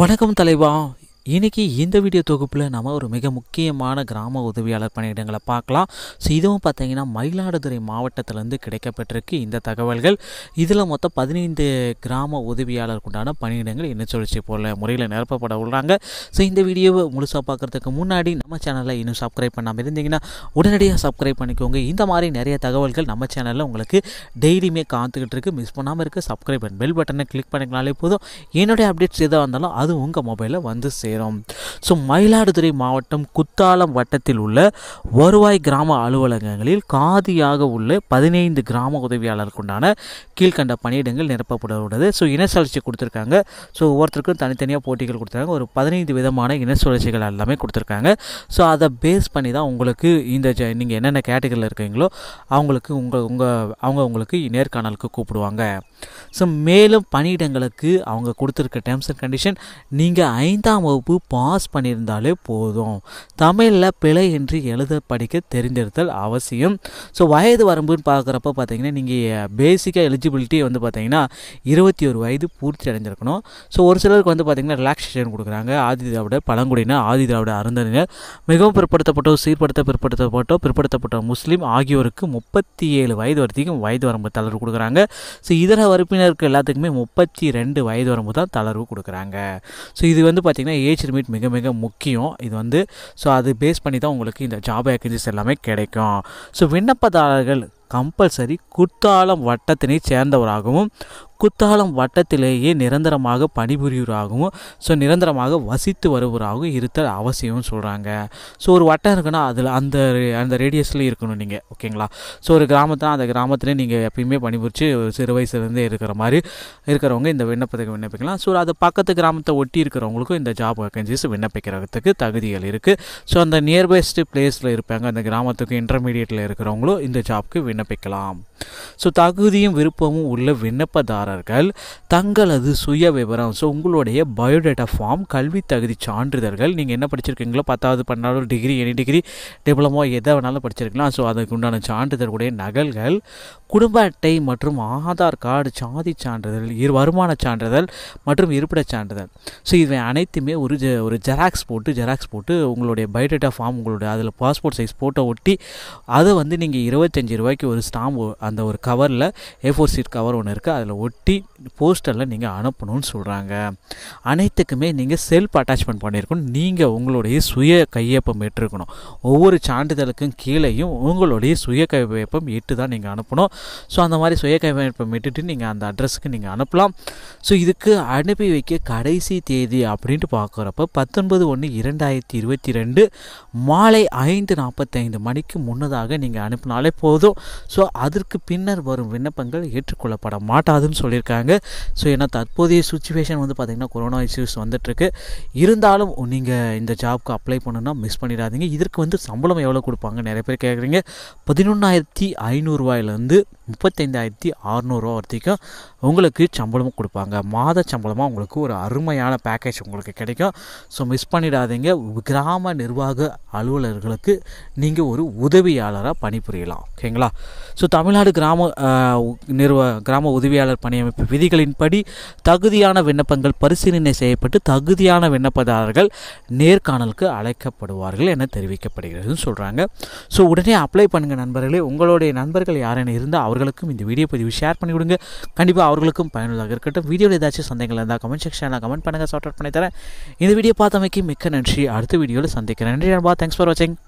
வணக்கம் தலைவா இன்றைக்கி இந்த வீடியோ தொகுப்பில் நம்ம ஒரு மிக முக்கியமான கிராம உதவியாளர் பணியிடங்களை பார்க்கலாம் ஸோ இதுவும் பார்த்தீங்கன்னா மயிலாடுதுறை மாவட்டத்திலேருந்து கிடைக்கப்பட்டிருக்கு இந்த தகவல்கள் இதில் மொத்தம் பதினைந்து கிராம உதவியாளருக்குண்டான பணியிடங்கள் என்ன சொல்லிச்சு போல முறையில் நிரப்பப்பட விடுறாங்க ஸோ இந்த வீடியோவை முழுசாக பார்க்குறதுக்கு முன்னாடி நம்ம சேனலில் இன்னும் சப்ஸ்கிரைப் பண்ணாமல் இருந்தீங்கன்னா உடனடியாக சப்ஸ்கிரைப் பண்ணிக்கோங்க இந்த மாதிரி நிறைய தகவல்கள் நம்ம சேனலில் உங்களுக்கு டெய்லியுமே காத்துக்கிட்டு இருக்குது மிஸ் பண்ணாமல் இருக்குது சப்ஸ்கிரைப் பண்ண பெல் பட்டனை கிளிக் பண்ணிக்கனாலே போதும் என்னுடைய அப்டேட்ஸ் எதாக இருந்தாலும் அது உங்கள் மொபைலில் வந்து சேரும் நேரம் ஸோ மயிலாடுதுறை மாவட்டம் குத்தாலம் வட்டத்தில் உள்ள வருவாய் கிராம அலுவலகங்களில் காதியாக உள்ள பதினைந்து கிராம உதவியாளருக்குண்டான உண்டான கீழ்கண்ட பணியிடங்கள் நிரப்பப்பட உள்ளது ஸோ இன சுழற்சி கொடுத்துருக்காங்க ஸோ ஒவ்வொருத்தருக்கும் தனித்தனியாக போட்டிகள் கொடுத்துருக்காங்க ஒரு பதினைந்து விதமான இன சுழற்சிகள் எல்லாமே கொடுத்துருக்காங்க ஸோ அதை பேஸ் பண்ணி தான் உங்களுக்கு இந்த நீங்கள் என்னென்ன கேட்டகரியில் இருக்கீங்களோ அவங்களுக்கு உங்கள் உங்கள் அவங்க உங்களுக்கு நேர்காணலுக்கு கூப்பிடுவாங்க ஸோ மேலும் பணியிடங்களுக்கு அவங்க கொடுத்துருக்க டேர்ம்ஸ் அண்ட் கண்டிஷன் நீங்கள் ஐந்தாம் வகுப்பு பாஸ் பண்ணியிருந்தாலே போதும் தமிழில் பிழை என்று எழுத படிக்க தெரிந்தெடுத்தல் அவசியம் ஸோ வயது வரம்புன்னு பார்க்குறப்ப பார்த்தீங்கன்னா நீங்கள் பேசிக்காக எலிஜிபிலிட்டி வந்து பார்த்தீங்கன்னா இருபத்தி ஒரு வயது பூர்த்தி அடைஞ்சிருக்கணும் ஸோ ஒரு சிலருக்கு வந்து பார்த்திங்கன்னா ரிலாக்ஸேஷன் கொடுக்குறாங்க ஆதி திராவிட பழங்குடியினர் ஆதி திராவிட அருந்தனினர் மிகவும் பிற்படுத்தப்பட்டோ சீர்படுத்த பிற்படுத்தப்பட்டோ பிற்படுத்தப்பட்ட முஸ்லீம் ஆகியோருக்கு முப்பத்தி ஏழு வயது வரைக்கும் வயது வரம்பு தளர்வு கொடுக்குறாங்க ஸோ இதர வறுப்பினருக்கு எல்லாத்துக்குமே முப்பத்தி ரெண்டு வயது வரம்பு தான் தளர்வு கொடுக்குறாங்க ஸோ இது வந்து பார்த்திங்கன்னா ஏஜ் லிமிட் மிக மிக முக்கியம் இது வந்து ஸோ அது பேஸ் பண்ணி தான் உங்களுக்கு இந்த ஜாப் வேக்கன்சிஸ் எல்லாமே கிடைக்கும் ஸோ விண்ணப்பதாரர்கள் கம்பல்சரி குத்தாலம் வட்டத்தினை சேர்ந்தவராகவும் குத்தாலம் வட்டத்திலேயே நிரந்தரமாக பணிபுரிவராகவும் ஸோ நிரந்தரமாக வசித்து வருவராகவும் இருத்தல் அவசியம்னு சொல்கிறாங்க ஸோ ஒரு வட்டம் இருக்குன்னா அதில் அந்த அந்த ரேடியஸில் இருக்கணும் நீங்கள் ஓகேங்களா ஸோ ஒரு கிராமத்தில் அந்த கிராமத்தில் நீங்கள் எப்பயுமே பணிபுரிச்சு சிறு வயசுலேருந்தே இருக்கிற மாதிரி இருக்கிறவங்க இந்த விண்ணப்பத்துக்கு விண்ணப்பிக்கலாம் ஸோ அது பக்கத்து கிராமத்தை ஒட்டி இருக்கிறவங்களுக்கும் இந்த ஜாப் வேக்கன்சிஸ் விண்ணப்பிக்கிறதுக்கு தகுதிகள் இருக்குது ஸோ அந்த நியர்பெஸ்ட் பிளேஸில் இருப்பாங்க அந்த கிராமத்துக்கு இன்டர்மீடியட்டில் இருக்கிறவங்களும் இந்த ஜாப்க்கு விண்ணப்பிக்கலாம் ஸோ தகுதியும் விருப்பமும் உள்ள விண்ணப்பதாரர் விண்ணப்பதாரர்கள் தங்களது சுய விவரம் ஸோ உங்களுடைய பயோடேட்டா ஃபார்ம் கல்வி தகுதி சான்றிதழ்கள் நீங்கள் என்ன படிச்சிருக்கீங்களோ பத்தாவது பன்னெண்டாவது டிகிரி எனி டிகிரி டிப்ளமோ எதை வேணாலும் படிச்சிருக்கலாம் ஸோ அதுக்கு உண்டான சான்றிதழ்களுடைய நகல்கள் குடும்ப அட்டை மற்றும் ஆதார் கார்டு சாதி சான்றிதழ் இரு வருமான சான்றிதழ் மற்றும் இருப்பிட சான்றிதழ் ஸோ இவை அனைத்துமே ஒரு ஜ ஒரு ஜெராக்ஸ் போட்டு ஜெராக்ஸ் போட்டு உங்களுடைய பயோடேட்டா ஃபார்ம் உங்களுடைய அதில் பாஸ்போர்ட் சைஸ் ஃபோட்டோ ஒட்டி அதை வந்து நீங்கள் இருபத்தஞ்சி ரூபாய்க்கு ஒரு ஸ்டாம்பு அந்த ஒரு கவரில் ஏ ஃபோர் சீட் கவர் ஒன்று இருக்குது அதில் ஒட்டி ஒட்டி போஸ்டரில் நீங்கள் அனுப்பணும்னு சொல்கிறாங்க அனைத்துக்குமே நீங்கள் செல்ஃப் அட்டாச்மெண்ட் பண்ணியிருக்கணும் நீங்கள் உங்களுடைய சுய கையொப்பம் ஏற்றிருக்கணும் ஒவ்வொரு சான்றிதழுக்கும் கீழேயும் உங்களுடைய சுய கையொப்பம் இட்டு தான் நீங்கள் அனுப்பணும் ஸோ அந்த மாதிரி சுய கையொப்பம் இட்டுட்டு நீங்கள் அந்த அட்ரஸுக்கு நீங்கள் அனுப்பலாம் ஸோ இதுக்கு அனுப்பி வைக்க கடைசி தேதி அப்படின்ட்டு பார்க்குறப்ப பத்தொன்பது ஒன்று இரண்டாயிரத்தி இருபத்தி ரெண்டு மாலை ஐந்து நாற்பத்தைந்து மணிக்கு முன்னதாக நீங்கள் அனுப்பினாலே போதும் ஸோ அதற்கு பின்னர் வரும் விண்ணப்பங்கள் ஏற்றுக்கொள்ளப்பட மாட்டாதுன்னு சொல்லி சொல்லியிருக்காங்க ஸோ ஏன்னா தற்போதைய சுச்சுவேஷன் வந்து பார்த்திங்கன்னா கொரோனா இஷ்யூஸ் வந்துட்டுருக்கு இருந்தாலும் நீங்கள் இந்த ஜாப்க்கு அப்ளை பண்ணுன்னா மிஸ் பண்ணிடாதீங்க இதற்கு வந்து சம்பளம் எவ்வளோ கொடுப்பாங்க நிறைய பேர் கேட்குறீங்க பதினொன்றாயிரத்தி ஐநூறுரூவாயிலேருந்து முப்பத்தைந்தாயிரத்தி அறநூறுவா வரைக்கும் உங்களுக்கு சம்பளமும் கொடுப்பாங்க மாத சம்பளமாக உங்களுக்கு ஒரு அருமையான பேக்கேஜ் உங்களுக்கு கிடைக்கும் ஸோ மிஸ் பண்ணிடாதீங்க கிராம நிர்வாக அலுவலர்களுக்கு நீங்கள் ஒரு உதவியாளராக பணிபுரியலாம் ஓகேங்களா ஸோ தமிழ்நாடு கிராம நிர்வா கிராம உதவியாளர் பணியமைப்பு விதிகளின்படி தகுதியான விண்ணப்பங்கள் பரிசீலனை செய்யப்பட்டு தகுதியான விண்ணப்பதாரர்கள் நேர்காணலுக்கு அழைக்கப்படுவார்கள் என தெரிவிக்கப்படுகிறதுன்னு சொல்கிறாங்க ஸோ உடனே அப்ளை பண்ணுங்கள் நண்பர்களே உங்களுடைய நண்பர்கள் யாரென இருந்தால் அவர் அவர்களுக்கும் இந்த வீடியோ பதிவு ஷேர் பண்ணி விடுங்க கண்டிப்பாக அவர்களுக்கும் பயனுள்ளதாக இருக்கட்டும் வீடியோவில் ஏதாச்சும் சந்தேகங்கள் இருந்தால் கமெண்ட் செக்ஷனில் கமெண்ட் பண்ணுங்கள் சார்ட் அவுட் பண்ணி தரேன் இந்த வீடியோ பார்த்தமைக்கு மிக்க நன்றி அடுத்த வீடியோவில் சந்திக்கிறேன் நன்றி நண்பா தேங்க்ஸ் ஃபார் வாட்சிங்